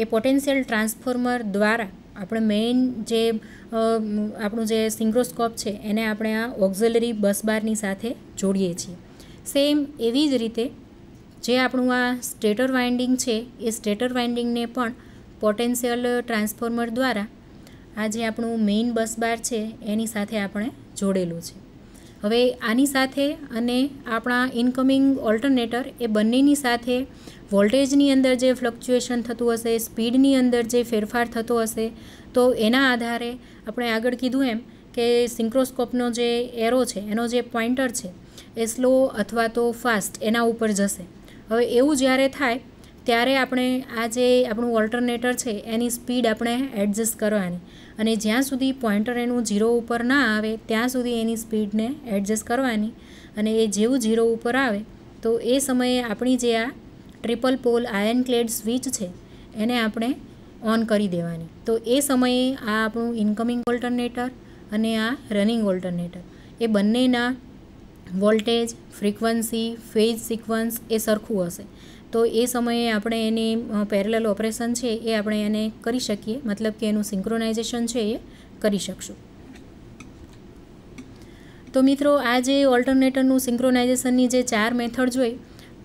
એ પોટેન્શિયલ ટ્રાન્સફોર્મર દ્વારા આપણે મેઇન જે આપણું જે સિન્ક્રોસ્કોપ છે એને આપણે આ ઓક્ઝિલરી બસ બારની સાથે જોડીએ છીએ સેમ એવી જ રીતે જે આપણું આ સ્ટેટર વાઇન્ડિંગ છે એ સ્ટેટર વાઇન્ડિંગને પણ પોટેન્શિયલ ટ્રાન્સફોર્મર દ્વારા આ જે આપણું મેઇન બસ બાર છે એની સાથે આપણે જોડેલું છે હવે આની સાથે અને આપણા ઇન્કમિંગ ઓલ્ટરનેટર એ બંનેની સાથે વોલ્ટેજની અંદર જે ફ્લક્ચ્યુએશન થતું હશે સ્પીડની અંદર જે ફેરફાર થતો હશે તો એના આધારે આપણે આગળ કીધું એમ કે સિન્ક્રોસ્કોપનો જે એરો છે એનો જે પોઈન્ટર છે એ સ્લો અથવા તો ફાસ્ટ એના ઉપર જશે હવે એવું જ્યારે થાય ત્યારે આપણે આ જે આપણું ઓલ્ટરનેટર છે એની સ્પીડ આપણે એડજસ્ટ કરવાની અને જ્યાં સુધી પોઈન્ટર એનું ઝીરો ઉપર ના આવે ત્યાં સુધી એની સ્પીડને એડજસ્ટ કરવાની અને એ જેવું ઝીરો ઉપર આવે તો એ સમયે આપણી જે આ triple pole iron clad switch છે એને આપણે ઓન કરી દેવાની તો એ સમયે આ આપણું ઇન્કમિંગ ઓલ્ટરનેટર અને આ રનિંગ ઓલ્ટરનેટર એ બંનેના વોલ્ટેજ ફ્રીક્વન્સી ફેઝ સિક્વન્સ એ સરખું હશે તો એ સમયે આપણે એની પેરેલલ ઓપરેશન છે એ આપણે એને કરી શકીએ મતલબ કે એનું સિંક્રોનાઇઝેશન છે એ કરી શકશું તો મિત્રો આ જે ઓલ્ટરનેટરનું સિંક્રોનાઇઝેશનની જે ચાર મેથડ જોઈ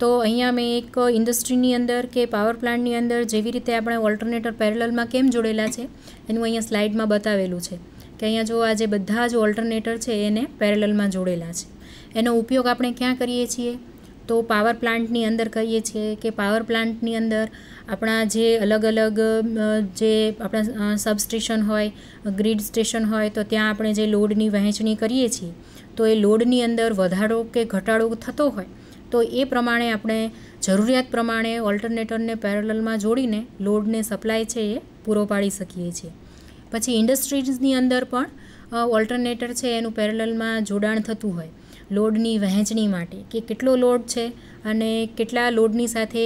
તો અહીંયા મેં એક ઇન્ડસ્ટ્રીની અંદર કે પાવર પ્લાન્ટની અંદર જેવી રીતે આપણે ઓલ્ટરનેટર પેરેલલમાં કેમ જોડેલા છે એનું અહીંયા સ્લાઇડમાં બતાવેલું છે કે અહીંયા જો આ જે બધા જ ઓલ્ટરનેટર છે એને પેરેલલમાં જોડેલા છે એનો ઉપયોગ આપણે ક્યાં કરીએ છીએ તો પાવર પ્લાન્ટની અંદર કહીએ છીએ કે પાવર પ્લાન્ટની અંદર આપણા જે અલગ અલગ જે આપણા સબસ્ટેશન હોય ગ્રીડ સ્ટેશન હોય તો ત્યાં આપણે જે લોડની વહેંચણી કરીએ છીએ તો એ લોડની અંદર વધારો કે ઘટાડો થતો હોય તો એ પ્રમાણે આપણે જરૂરિયાત પ્રમાણે ઓલ્ટરનેટરને પેરેલલમાં જોડીને લોડને સપ્લાય છે એ પૂરો પાડી શકીએ છીએ પછી ઇન્ડસ્ટ્રીઝની અંદર પણ ઓલ્ટરનેટર છે એનું પેરેલલમાં જોડાણ થતું હોય લોડની વહેંચણી માટે કે કેટલો લોડ છે અને કેટલા લોડની સાથે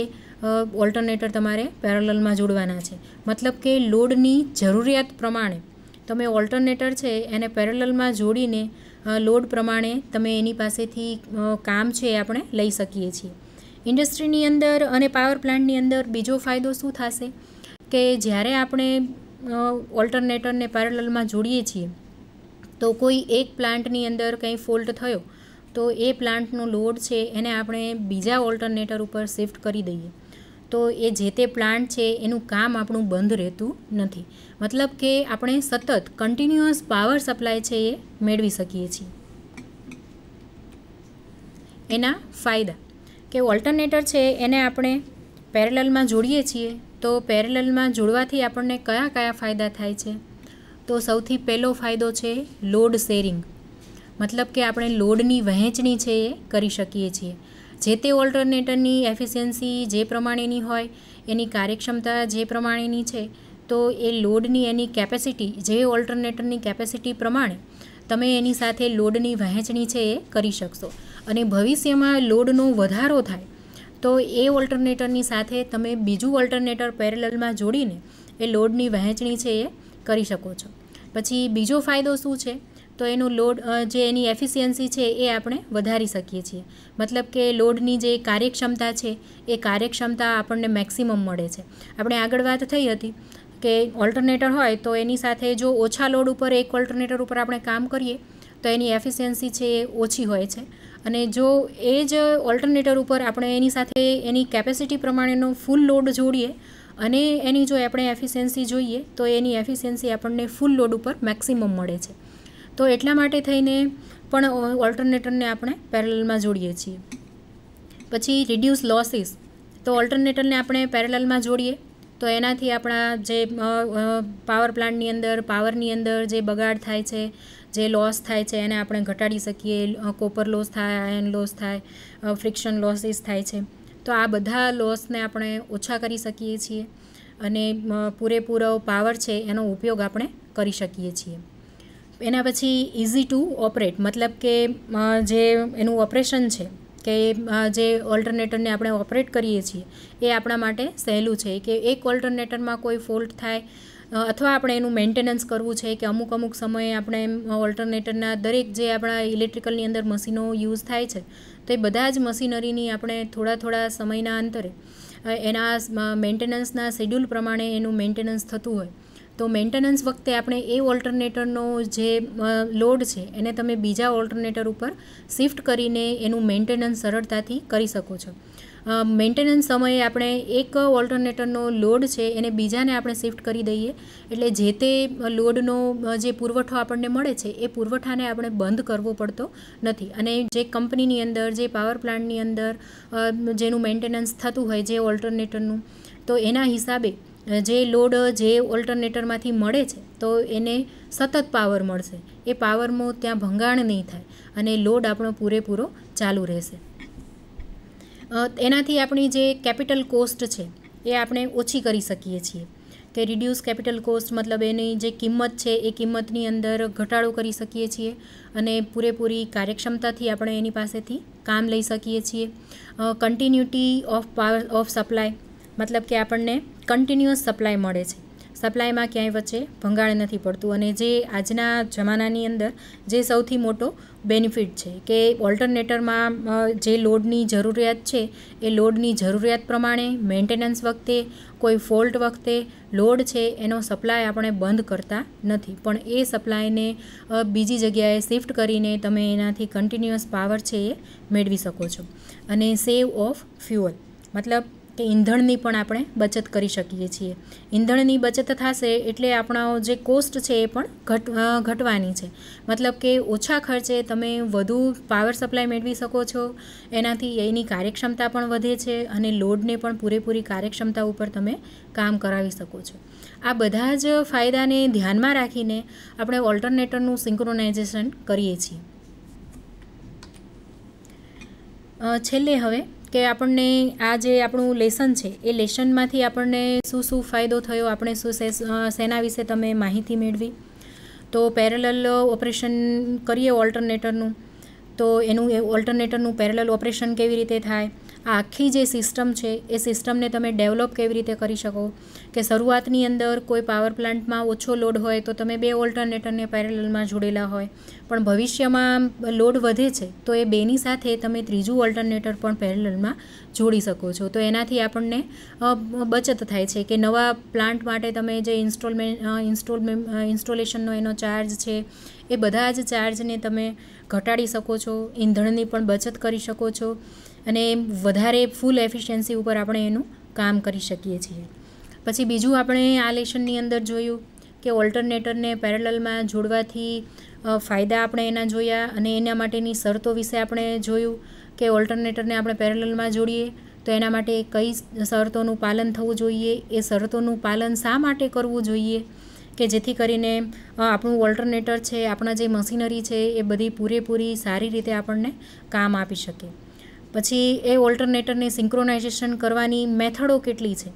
ઓલ્ટરનેટર તમારે પેરેલલમાં જોડવાના છે મતલબ કે લોડની જરૂરિયાત પ્રમાણે તમે ઓલ્ટરનેટર છે એને પેરેલલમાં જોડીને લોડ પ્રમાણે તમે એની પાસેથી કામ છે એ આપણે લઈ શકીએ છીએ ઇન્ડસ્ટ્રીની અંદર અને પાવર પ્લાન્ટની અંદર બીજો ફાયદો શું થશે કે જ્યારે આપણે ઓલ્ટરનેટરને પેરેલલમાં જોડીએ છીએ તો કોઈ એક પ્લાન્ટની અંદર કંઈ ફોલ્ટ થયો તો એ પ્લાન્ટનો લોડ છે એને આપણે બીજા ઓલ્ટરનેટર ઉપર શિફ્ટ કરી દઈએ તો એ જે તે પ્લાન્ટ છે એનું કામ આપણું બંધ રહેતું નથી મતલબ કે આપણે સતત કન્ટિન્યુઅસ પાવર સપ્લાય છે એ મેળવી શકીએ છીએ એના ફાયદા કે ઓલ્ટરનેટર છે એને આપણે પેરેલલમાં જોડીએ છીએ તો પેરેલલમાં જોડવાથી આપણને કયા કયા ફાયદા થાય છે તો સૌથી પહેલો ફાયદો છે લોડ શેરિંગ મતલબ કે આપણે લોડની વહેંચણી છે એ કરી શકીએ છીએ જે તે ઓલ્ટરનેટરની એફિશિયન્સી જે પ્રમાણેની હોય એની કાર્યક્ષમતા જે પ્રમાણેની છે તો એ લોડની એની કેપેસિટી જે ઓલ્ટરનેટરની કેપેસિટી પ્રમાણે તમે એની સાથે લોડની વહેંચણી છે એ કરી શકશો અને ભવિષ્યમાં લોડનો વધારો થાય તો એ ઓલ્ટરનેટરની સાથે તમે બીજું ઓલ્ટરનેટર પેરેલલમાં જોડીને એ લોડની વહેંચણી છે એ કરી શકો છો પછી બીજો ફાયદો શું છે તો એનું લોડ જે એની એફિશિયન્સી છે એ આપણે વધારી શકીએ છીએ મતલબ કે લોડની જે કાર્યક્ષમતા છે એ કાર્યક્ષમતા આપણને મેક્સિમમ મળે છે આપણે આગળ વાત થઈ હતી કે ઓલ્ટરનેટર હોય તો એની સાથે જો ઓછા લોડ ઉપર એક ઓલ્ટરનેટર ઉપર આપણે કામ કરીએ તો એની એફિશિયન્સી છે એ ઓછી હોય છે અને જો એ જ ઓલ્ટરનેટર ઉપર આપણે એની સાથે એની કેપેસિટી પ્રમાણેનો ફૂલ લોડ જોડીએ અને એની જો આપણે એફિશિયન્સી જોઈએ તો એની એફિશિયન્સી આપણને ફૂલ લોડ ઉપર મેક્સિમમ મળે છે તો એટલા માટે થઈને પણ ઓલ્ટરનેટરને આપણે પેરેલલમાં જોડીએ છીએ પછી રિડ્યુસ લોસીસ તો ઓલ્ટરનેટરને આપણે પેરેલલમાં જોડીએ તો એનાથી આપણા જે પાવર પ્લાન્ટની અંદર પાવરની અંદર જે બગાડ થાય છે જે લોસ થાય છે એને આપણે ઘટાડી શકીએ કોપર લોસ થાય આયર્ન લોસ થાય ફ્રિક્શન લોસીસ થાય છે તો આ બધા લોસને આપણે ઓછા કરી શકીએ છીએ અને પૂરેપૂરો પાવર છે એનો ઉપયોગ આપણે કરી શકીએ છીએ એના પછી ઇઝી ટુ ઓપરેટ મતલબ કે જે એનું ઓપરેશન છે કે જે ઓલ્ટરનેટરને આપણે ઓપરેટ કરીએ છીએ એ આપણા માટે સહેલું છે કે એક ઓલ્ટરનેટરમાં કોઈ ફોલ્ટ થાય અથવા આપણે એનું મેન્ટેનન્સ કરવું છે કે અમુક અમુક સમયે આપણે ઓલ્ટરનેટરના દરેક જે આપણા ઇલેક્ટ્રિકલની અંદર મશીનો યુઝ થાય છે તો એ બધા જ મશીનરીની આપણે થોડા થોડા સમયના અંતરે એના મેન્ટેનન્સના શેડ્યુલ પ્રમાણે એનું મેન્ટેનન્સ થતું હોય તો મેન્ટેનન્સ વખતે આપણે એ ઓલ્ટરનેટરનો જે લોડ છે એને તમે બીજા ઓલ્ટરનેટર ઉપર શિફ્ટ કરીને એનું મેન્ટેનન્સ સરળતાથી કરી શકો છો મેન્ટેનન્સ સમયે આપણે એક ઓલ્ટરનેટરનો લોડ છે એને બીજાને આપણે શિફ્ટ કરી દઈએ એટલે જે તે લોડનો જે પુરવઠો આપણને મળે છે એ પુરવઠાને આપણે બંધ કરવો પડતો નથી અને જે કંપનીની અંદર જે પાવર પ્લાન્ટની અંદર જેનું મેન્ટેનન્સ થતું હોય જે ઓલ્ટરનેટરનું તો એના હિસાબે જે લોડ જે ઓલ્ટરનેટરમાંથી મળે છે તો એને સતત પાવર મળશે એ પાવરમાં ત્યાં ભંગાણ નહીં થાય અને લોડ આપણો પૂરેપૂરો ચાલુ રહેશે એનાથી આપણી જે કેપિટલ કોસ્ટ છે એ આપણે ઓછી કરી શકીએ છીએ કે રિડ્યુસ કેપિટલ કોસ્ટ મતલબ એની જે કિંમત છે એ કિંમતની અંદર ઘટાડો કરી શકીએ છીએ અને પૂરેપૂરી કાર્યક્ષમતાથી આપણે એની પાસેથી કામ લઈ શકીએ છીએ continuity of power of supply મતલબ કે આપણને કન્ટિન્યુઅસ સપ્લાય મળે છે સપ્લાયમાં ક્યાંય વચ્ચે ભંગાણ નથી પડતું અને જે આજના જમાનાની અંદર જે સૌથી મોટો બેનિફિટ છે કે ઓલ્ટરનેટરમાં જે લોડની જરૂરિયાત છે એ લોડની જરૂરિયાત પ્રમાણે મેન્ટેનન્સ વખતે કોઈ ફોલ્ટ વખતે લોડ છે એનો સપ્લાય આપણે બંધ કરતા નથી પણ એ સપ્લાયને બીજી જગ્યાએ શિફ્ટ કરીને તમે એનાથી કન્ટિન્યુઅસ પાવર છે એ મેળવી શકો છો અને સેવ ઓફ ફ્યુઅલ મતલબ કે ઈંધણની પણ આપણે બચત કરી શકીએ છીએ ઈંધણની બચત થશે એટલે આપણો જે કોસ્ટ છે એ પણ ઘટ ઘટવાની છે મતલબ કે ઓછા ખર્ચે તમે વધુ પાવર સપ્લાય મેળવી શકો છો એનાથી એની કાર્યક્ષમતા પણ વધે છે અને લોડને પણ પૂરેપૂરી કાર્યક્ષમતા ઉપર તમે કામ કરાવી શકો છો આ બધા જ ફાયદાને ધ્યાનમાં રાખીને આપણે ઓલ્ટરનેટરનું સિંક્રોનાઇઝેશન કરીએ છીએ છેલ્લે હવે કે આપણને આ જે આપણું લેસન છે એ લેસનમાંથી આપણને શું શું ફાયદો થયો આપણે શું સેના વિશે તમે માહિતી મેળવી તો પેરેલલ ઓપરેશન કરીએ ઓલ્ટરનેટરનું તો એનું ઓલ્ટરનેટરનું પેરેલલ ઓપરેશન કેવી રીતે થાય આખી જે સિસ્ટમ છે એ સિસ્ટમને તમે ડેવલપ કેવી રીતે કરી શકો કે શરૂઆતની અંદર કોઈ પાવર પ્લાન્ટમાં ઓછો લોડ હોય તો તમે બે ઓલ્ટરનેટરને પેરેલલમાં જોડેલા હોય પણ ભવિષ્યમાં લોડ વધે છે તો એ બેની સાથે તમે ત્રીજું ઓલ્ટરનેટર પણ પેરેલલમાં જોડી શકો છો તો એનાથી આપણને બચત થાય છે કે નવા પ્લાન્ટ માટે તમે જે ઇન્સ્ટોલમેન્ટ ઇન્સ્ટોલમેન્ટ ઇન્સ્ટોલેશનનો એનો ચાર્જ છે એ બધા જ ચાર્જને તમે ઘટાડી શકો છો ઈંધણની પણ બચત કરી શકો છો અને વધારે ફૂલ એફિશિયન્સી ઉપર આપણે એનું કામ કરી શકીએ છીએ પછી બીજું આપણે આ લેશનની અંદર જોયું કે ઓલ્ટરનેટરને પેરેલલમાં જોડવાથી ફાયદા આપણે એના જોયા અને એના માટેની શરતો વિશે આપણે જોયું કે ઓલ્ટરનેટરને આપણે પેરેલલમાં જોડીએ તો એના માટે કઈ શરતોનું પાલન થવું જોઈએ એ શરતોનું પાલન શા માટે કરવું જોઈએ કે જેથી કરીને આપણું ઓલ્ટરનેટર છે આપણા જે મશીનરી છે એ બધી પૂરેપૂરી સારી રીતે આપણને કામ આપી શકે પછી એ ઓલ્ટરનેટરને સિંક્રોનાઇઝેશન કરવાની મેથડો કેટલી છે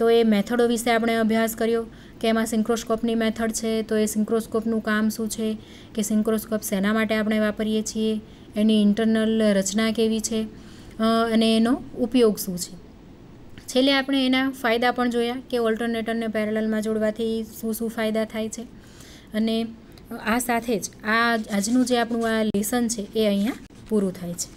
તો એ મેથડો વિશે આપણે અભ્યાસ કર્યો કે એમાં સિંક્રોસ્કોપની મેથડ છે તો એ સિન્ક્રોસ્કોપનું કામ શું છે કે સિન્ક્રોસ્કોપ શેના માટે આપણે વાપરીએ છીએ એની ઇન્ટરનલ રચના કેવી છે અને એનો ઉપયોગ શું છે છેલ્લે આપણે એના ફાયદા પણ જોયા કે ઓલ્ટરનેટરને પેરેલલમાં જોડવાથી શું શું ફાયદા થાય છે અને આ સાથે જ આ આજનું જે આપણું આ લેસન છે એ અહીંયા પૂરું થાય છે